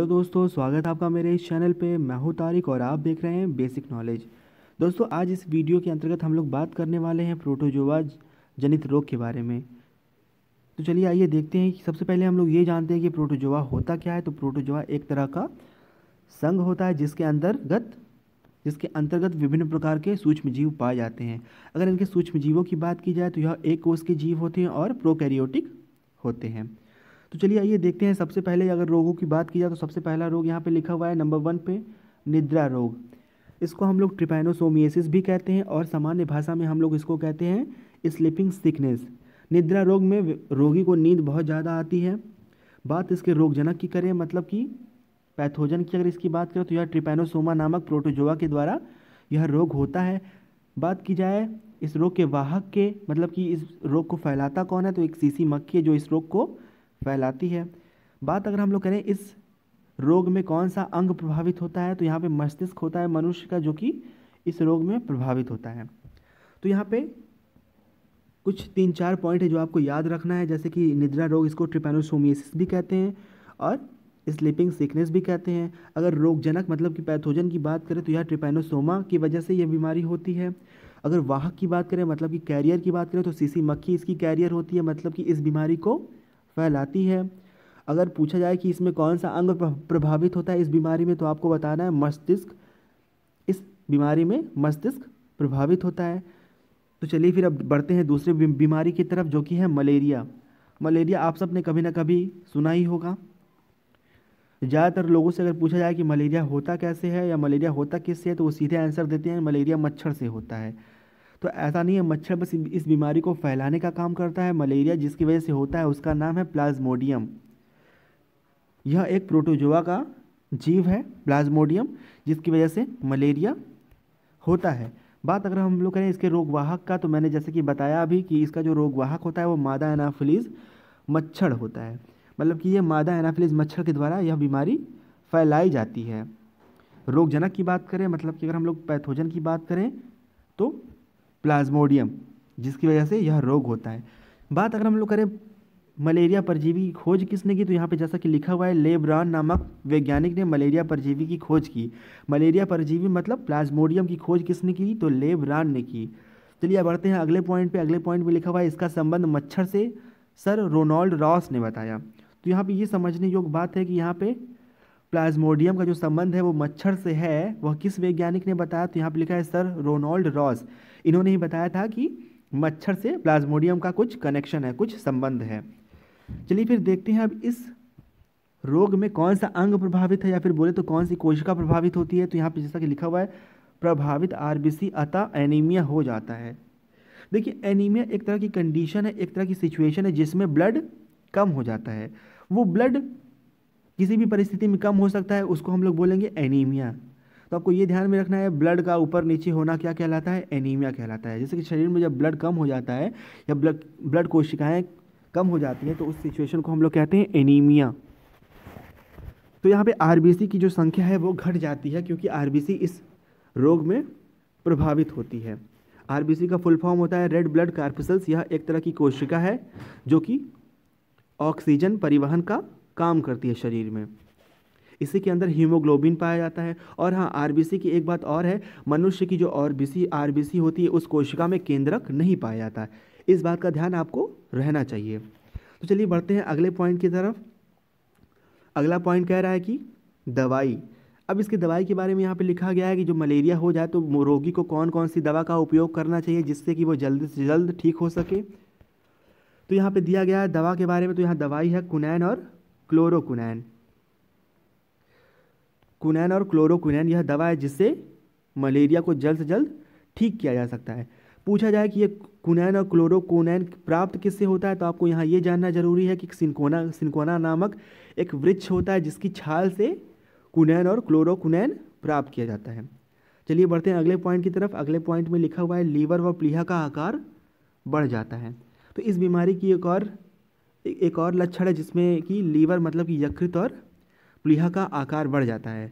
hello दोस्तों स्वागत है आपका मेरे इस चैनल पे मैं हूँ तारिक और आप देख रहे हैं बेसिक नॉलेज दोस्तों आज इस वीडियो के अंतर्गत हम लोग बात करने वाले हैं प्रोटोजोवा जनित रोग के बारे में तो चलिए आइए देखते हैं कि सबसे पहले हम लोग ये जानते हैं कि प्रोटोजोवा होता क्या है तो प्रोटोजोवा एक तरह का संघ होता है जिसके अंतर्गत जिसके अंतर्गत विभिन्न प्रकार के सूक्ष्म जीव पाए जाते हैं अगर इनके सूक्ष्म जीवों की बात की जाए तो यह एक कोष के जीव होते हैं और प्रोकैरियोटिक होते हैं तो चलिए आइए देखते हैं सबसे पहले अगर रोगों की बात की जाए तो सबसे पहला रोग यहाँ पे लिखा हुआ है नंबर वन पे निद्रा रोग इसको हम लोग ट्रिपेनोसोमियसिस भी कहते हैं और सामान्य भाषा में हम लोग इसको कहते हैं स्लीपिंग सिकनेस निद्रा रोग में रोगी को नींद बहुत ज़्यादा आती है बात इसके रोगजनक की करें मतलब कि पैथोजन की अगर इसकी बात करें तो यह ट्रिपेनोसोमा नामक प्रोटोजोआ के द्वारा यह रोग होता है बात की जाए इस रोग के वाहक के मतलब कि इस रोग को फैलाता कौन है तो एक सीसी मक्खी है जो इस रोग को फैलाती है बात अगर हम लोग करें इस रोग में कौन सा अंग प्रभावित होता है तो यहाँ पे मस्तिष्क होता है मनुष्य का जो कि इस रोग में प्रभावित होता है तो यहाँ पे कुछ तीन चार पॉइंट है जो आपको याद रखना है जैसे कि निद्रा रोग इसको ट्रिपेनोसोमियसिस भी कहते हैं और स्लीपिंग सिकनेस भी कहते हैं अगर रोगजनक मतलब कि पैथोजन की बात करें तो यह ट्रिपेनोसोमा की वजह से यह बीमारी होती है अगर वाहक की बात करें मतलब कि कैरियर की बात करें तो सीसी मक्खी इसकी कैरियर होती है मतलब कि इस बीमारी को फैलाती है अगर पूछा जाए कि इसमें कौन सा अंग प्रभावित होता है इस बीमारी में तो आपको बताना है मस्तिष्क इस बीमारी में मस्तिष्क प्रभावित होता है तो चलिए फिर अब बढ़ते हैं दूसरे बीमारी की तरफ जो कि है मलेरिया मलेरिया आप सब ने कभी ना कभी सुना ही होगा ज़्यादातर लोगों से अगर पूछा जाए कि मलेरिया होता कैसे है या मलेरिया होता किससे है तो वो सीधे आंसर देते हैं मलेरिया मच्छर से होता है तो ऐसा नहीं है मच्छर बस इस बीमारी को फैलाने का काम करता है मलेरिया जिसकी वजह से होता है उसका नाम है प्लाज्मोडियम यह एक प्रोटोजोआ का जीव है प्लाज्मोडियम जिसकी वजह से मलेरिया होता है बात अगर हम लोग करें इसके रोगवाहक का तो मैंने जैसे कि बताया अभी कि इसका जो रोगवाहक होता है वो मादा एनाफिलीज मच्छर होता है मतलब कि यह मादा एनाफिलीज मच्छर के द्वारा यह बीमारी फैलाई जाती है रोगजनक की बात करें मतलब कि अगर हम लोग पैथोजन की बात करें तो प्लाज्मोडियम जिसकी वजह से यह रोग होता है बात अगर हम लोग करें मलेरिया परजीवी की खोज किसने की तो यहाँ पे जैसा कि लिखा हुआ है लेब्रान नामक वैज्ञानिक ने मलेरिया परजीवी की खोज की मलेरिया परजीवी मतलब प्लाज्मोडियम की खोज किसने की तो लेब्रान ने की चलिए अब बढ़ते हैं अगले पॉइंट पे अगले पॉइंट में लिखा हुआ है इसका संबंध मच्छर से सर रोनाल्ड रॉस ने बताया तो यहाँ पर ये समझने योग्य बात है कि यहाँ पर प्लाज्मोडियम का जो संबंध है वो मच्छर से है वह किस वैज्ञानिक ने बताया तो यहाँ पर लिखा है सर रोनाल्ड रॉस इन्होंने ही बताया था कि मच्छर से प्लाज्मोडियम का कुछ कनेक्शन है कुछ संबंध है चलिए फिर देखते हैं अब इस रोग में कौन सा अंग प्रभावित है या फिर बोले तो कौन सी कोशिका प्रभावित होती है तो यहाँ पर जैसा कि लिखा हुआ है प्रभावित आरबीसी अतः एनीमिया हो जाता है देखिए एनीमिया एक तरह की कंडीशन है एक तरह की सिचुएशन है जिसमें ब्लड कम हो जाता है वो ब्लड किसी भी परिस्थिति में कम हो सकता है उसको हम लोग बोलेंगे एनीमिया तो आपको ये ध्यान में रखना है ब्लड का ऊपर नीचे होना क्या कहलाता है एनीमिया कहलाता है जैसे कि शरीर में जब ब्लड कम हो जाता है या ब्लड ब्लड कोशिकाएँ कम हो जाती हैं तो उस सिचुएशन को हम लोग कहते हैं एनीमिया तो यहाँ पे आरबीसी की जो संख्या है वो घट जाती है क्योंकि आरबीसी इस रोग में प्रभावित होती है आरबीसी का फुल फॉर्म होता है रेड ब्लड कार्पसल्स यह एक तरह की कोशिका है जो कि ऑक्सीजन परिवहन का काम करती है शरीर में इसी के अंदर हीमोग्लोबिन पाया जाता है और हाँ आर की एक बात और है मनुष्य की जो और बी होती है उस कोशिका में केंद्रक नहीं पाया जाता है इस बात का ध्यान आपको रहना चाहिए तो चलिए बढ़ते हैं अगले पॉइंट की तरफ अगला पॉइंट कह रहा है कि दवाई अब इसके दवाई के बारे में यहाँ पे लिखा गया है कि जो मलेरिया हो जाए तो रोगी को कौन कौन सी दवा का उपयोग करना चाहिए जिससे कि वो जल्द से जल्द ठीक हो सके तो यहाँ पे दिया गया है दवा के बारे में तो यहाँ दवाई है कुनैन और क्लोरोकुनैन कुनैन और क्लोरोक्विनैन यह दवा है जिससे मलेरिया को जल्द से जल्द ठीक किया जा सकता है पूछा जाए कि ये कुनैन और क्लोरोक्विनैन प्राप्त किससे होता है तो आपको यहाँ ये जानना जरूरी है कि सिंकोना सिंकोना नामक एक वृक्ष होता है जिसकी छाल से कुनैन और क्लोरोक्विनैन प्राप्त किया जाता है चलिए बढ़ते हैं अगले पॉइंट की तरफ अगले पॉइंट में लिखा हुआ है लीवर व प्लीहा का आकार बढ़ जाता है तो इस बीमारी की एक और एक और लक्षण है जिसमें कि लीवर मतलब कि यकृत और प्लीहा का आकार बढ़ जाता है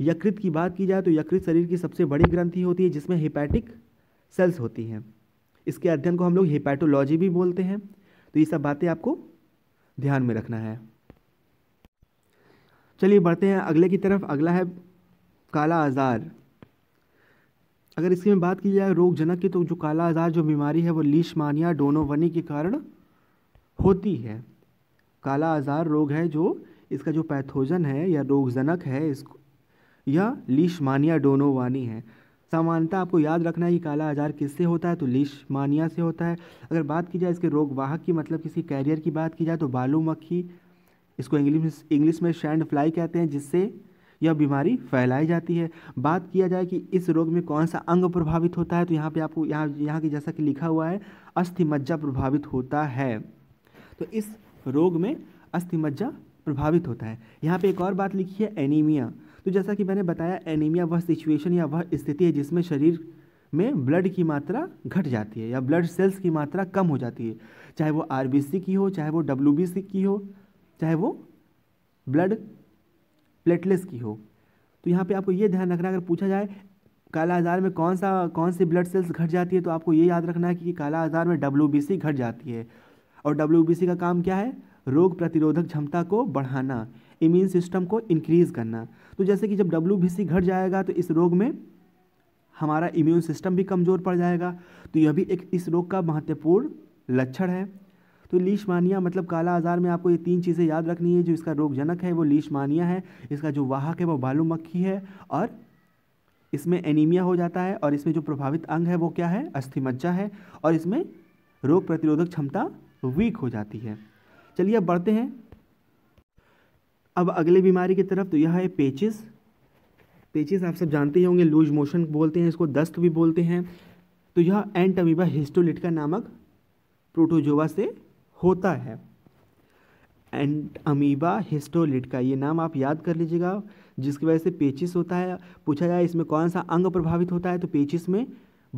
यकृत की बात की जाए तो यकृत शरीर की सबसे बड़ी ग्रंथि होती है जिसमें हिपैटिक सेल्स होती हैं इसके अध्ययन को हम लोग हिपैटोलॉजी भी बोलते हैं तो ये सब बातें आपको ध्यान में रखना है चलिए बढ़ते हैं अगले की तरफ अगला है काला आज़ार अगर इसकी में बात की जाए रोगजनक की तो जो काला आज़ार जो बीमारी है वो लीशमानिया डोनोवनी के कारण होती है काला आज़ार रोग है जो इसका जो पैथोजन है या रोगजनक है इसको यह लीशमानिया डोनोवानी है सामान्यतः आपको याद रखना है कि काला आजार किससे होता है तो लीशमानिया से होता है अगर बात की जाए इसके रोगवाहक की मतलब किसी कैरियर की बात की जाए तो बालू मक्खी इसको इंग्लिश इंग्लिश में शैंड फ्लाई कहते हैं जिससे यह बीमारी फैलाई जाती है बात किया जाए कि इस रोग में कौन सा अंग प्रभावित होता है तो यहाँ पे आपको यहाँ यहाँ की जैसा कि लिखा हुआ है अस्थि मज्जा प्रभावित होता है तो इस रोग में अस्थिमज्जा प्रभावित होता है यहाँ पे एक और बात लिखी है एनीमिया तो जैसा कि मैंने बताया एनीमिया वह सिचुएशन या वह स्थिति है जिसमें शरीर में ब्लड की मात्रा घट जाती है या ब्लड सेल्स की मात्रा कम हो जाती है चाहे वो आर की हो चाहे वो डब्ल्यू की हो चाहे वो ब्लड प्लेटलेस की हो तो यहाँ पे आपको ये ध्यान रखना अगर पूछा जाए काला आज़ार में कौन सा कौन सी ब्लड सेल्स घट जाती है तो आपको ये याद रखना है कि काला आज़ार में डब्ल्यू घट जाती है और डब्ल्यू का काम क्या है रोग प्रतिरोधक क्षमता को बढ़ाना इम्यून सिस्टम को इंक्रीज़ करना तो जैसे कि जब डब्ल्यू घट जाएगा तो इस रोग में हमारा इम्यून सिस्टम भी कमज़ोर पड़ जाएगा तो यह भी एक इस रोग का महत्वपूर्ण लक्षण है तो लीशमानिया मतलब काला आज़ार में आपको ये तीन चीज़ें याद रखनी है जो इसका रोगजनक है वो लीशमानिया है इसका जो वाहक है वो बालू मक्खी है और इसमें एनीमिया हो जाता है और इसमें जो प्रभावित अंग है वो क्या है अस्थिमज्जा है और इसमें रोग प्रतिरोधक क्षमता वीक हो जाती है चलिए अब बढ़ते हैं अब अगले बीमारी की तरफ तो यह है पेचिस पेचिस आप सब जानते ही होंगे लूज मोशन बोलते हैं इसको दस्त भी बोलते हैं तो यह एंटमीबा हिस्टोलिटका नामक प्रोटोजोवा से होता है एंट अमीबा हिस्टोलिट का ये नाम आप याद कर लीजिएगा जिसकी वजह से पेचिस होता है पूछा जाए इसमें कौन सा अंग प्रभावित होता है तो पेचिस में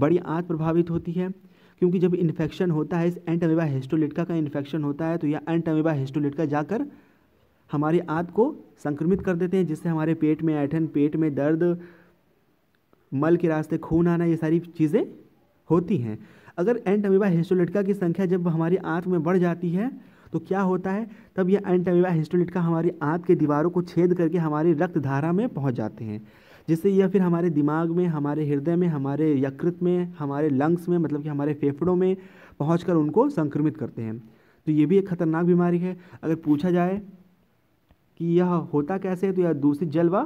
बड़ी आँत प्रभावित होती है क्योंकि जब इन्फेक्शन होता है इस एंटमेबा हिस्टोलिटका का इन्फेक्शन होता है तो यह एंटमेबा हिस्टोलिटका जाकर हमारे आँत को संक्रमित कर देते हैं जिससे हमारे पेट में ऐठन पेट में दर्द मल के रास्ते खून आना ये सारी चीज़ें होती हैं अगर एंटमेबा हिस्टोलिटका की संख्या जब हमारी आँत में बढ़ जाती है तो क्या होता है तब यह एंटमेबा हिस्टोलिटका हमारी आँत के दीवारों को छेद करके हमारी रक्त धारा में पहुँच जाते हैं जिससे यह फिर हमारे दिमाग में हमारे हृदय में हमारे यकृत में हमारे लंग्स में मतलब कि हमारे फेफड़ों में पहुँच उनको संक्रमित करते हैं तो ये भी एक खतरनाक बीमारी है अगर पूछा जाए कि यह होता कैसे है तो यह दूषित जल व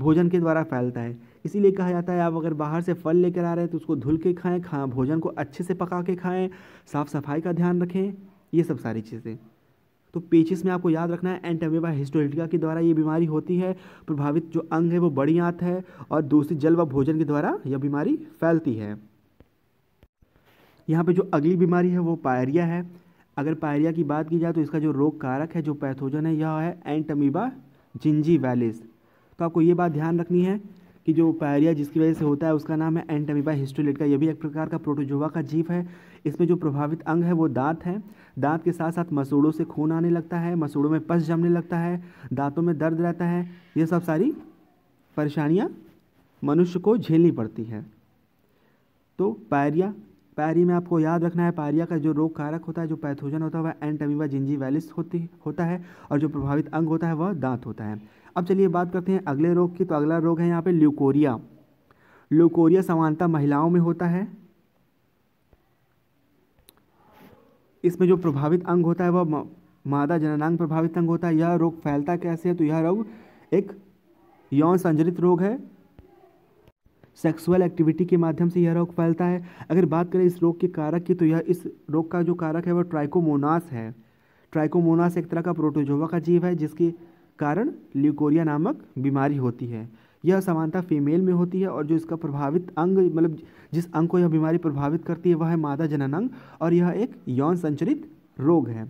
भोजन के द्वारा फैलता है इसीलिए कहा जाता है आप अगर बाहर से फल लेकर आ रहे हैं तो उसको धुल के खाएं खा भोजन को अच्छे से पका के खाएं साफ़ सफाई का ध्यान रखें ये सब सारी चीज़ें तो पेचिस में आपको याद रखना है एंटमेबा हिस्टोलिटिका के द्वारा ये बीमारी होती है प्रभावित जो अंग है वो बड़ी आंत है और दूसरी जल व भोजन के द्वारा यह बीमारी फैलती है यहाँ पे जो अगली बीमारी है वो पायरिया है अगर पायरिया की बात की जाए तो इसका जो रोग कारक है जो पैथोजन है यह है एंटमीबा जिंजी वैलिस तो आपको ये बात ध्यान रखनी है कि जो पायरिया जिसकी वजह से होता है उसका नाम है एंटमीबा हिस्टोलेट का यह भी एक प्रकार का प्रोटोजोवा का जीव है इसमें जो प्रभावित अंग है वो दांत है दांत के साथ साथ मसूड़ों से खून आने लगता है मसूड़ों में पस जमने लगता है दांतों में दर्द रहता है ये सब सारी परेशानियाँ मनुष्य को झेलनी पड़ती है तो पायरिया पैरी में आपको याद रखना है पायरिया का जो रोग कारक होता है जो पैथोजन होता है वह एंटमीवा जिंजीवैलिस होती होता है और जो प्रभावित अंग होता है वह दांत होता है अब चलिए बात करते हैं अगले रोग की तो अगला रोग है यहाँ पे ल्यूकोरिया ल्यूकोरिया समानता महिलाओं में होता है इसमें जो प्रभावित अंग होता है वह मादा जननांग प्रभावित अंग होता है यह रोग फैलता कैसे है तो यह रोग एक यौन संजरित रोग है सेक्सुअल एक्टिविटी के माध्यम से यह रोग फैलता है अगर बात करें इस रोग के कारक की तो यह इस रोग का जो कारक है वह ट्राइकोमोनास है ट्राइकोमोनास एक तरह का प्रोटोजोवा का जीव है जिसकी कारण ल्यूकोरिया नामक बीमारी होती है यह असमानता फीमेल में होती है और जो इसका प्रभावित अंग मतलब जिस अंग को यह बीमारी प्रभावित करती है वह है मादा जनन अंग और यह एक यौन संचरित रोग है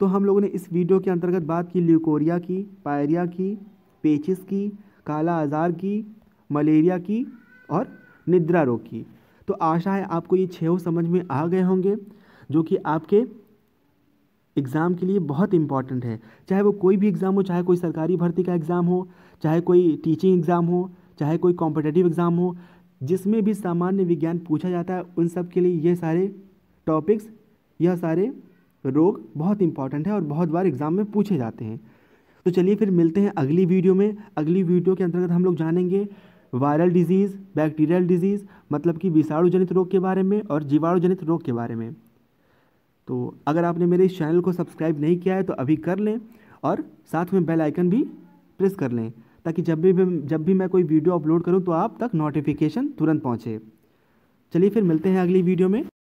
तो हम लोगों ने इस वीडियो के अंतर्गत बात की ल्यूकोरिया की पायरिया की पेचिस की काला आज़ार की मलेरिया की और निद्रा रोग की तो आशा है आपको ये छः समझ में आ गए होंगे जो कि आपके एग्ज़ाम के लिए बहुत इंपॉर्टेंट है चाहे वो कोई भी एग्ज़ाम हो चाहे कोई सरकारी भर्ती का एग्ज़ाम हो चाहे कोई टीचिंग एग्ज़ाम हो चाहे कोई कॉम्पिटेटिव एग्ज़ाम हो जिसमें भी सामान्य विज्ञान पूछा जाता है उन सब के लिए ये सारे टॉपिक्स यह सारे रोग बहुत इंपॉर्टेंट है और बहुत बार एग्ज़ाम में पूछे जाते हैं तो चलिए फिर मिलते हैं अगली वीडियो में अगली वीडियो के अंतर्गत हम लोग जानेंगे वायरल डिजीज़ बैक्टीरियल डिजीज़ मतलब कि विषाणुजनित रोग के बारे में और जीवाणुजनित रोग के बारे में तो अगर आपने मेरे इस चैनल को सब्सक्राइब नहीं किया है तो अभी कर लें और साथ में बेल आइकन भी प्रेस कर लें ताकि जब भी जब भी मैं कोई वीडियो अपलोड करूं तो आप तक नोटिफिकेशन तुरंत पहुंचे चलिए फिर मिलते हैं अगली वीडियो में